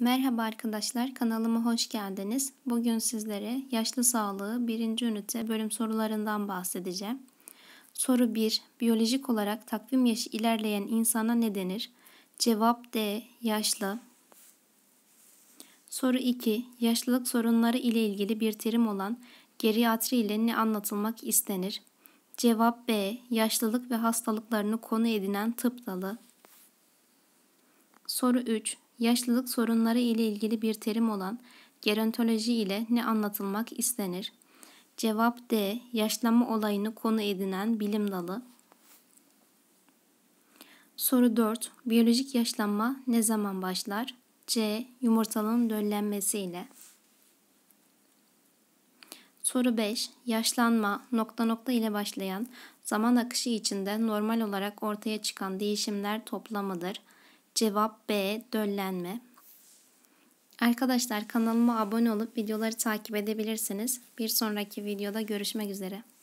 Merhaba arkadaşlar, kanalıma hoş geldiniz. Bugün sizlere yaşlı sağlığı 1. ünite bölüm sorularından bahsedeceğim. Soru 1. Biyolojik olarak takvim yaşı ilerleyen insana ne denir? Cevap D. Yaşlı. Soru 2. Yaşlılık sorunları ile ilgili bir terim olan geriatri ile ne anlatılmak istenir? Cevap B. Yaşlılık ve hastalıklarını konu edinen tıp dalı. Soru 3 yaşlılık sorunları ile ilgili bir terim olan gerontoloji ile ne anlatılmak istenir? Cevap D. Yaşlanma olayını konu edinen bilim dalı. Soru 4. Biyolojik yaşlanma ne zaman başlar? C. Yumurtalığın döllenmesiyle. Soru 5. Yaşlanma nokta nokta ile başlayan zaman akışı içinde normal olarak ortaya çıkan değişimler toplamıdır. Cevap B. Döllenme. Arkadaşlar kanalıma abone olup videoları takip edebilirsiniz. Bir sonraki videoda görüşmek üzere.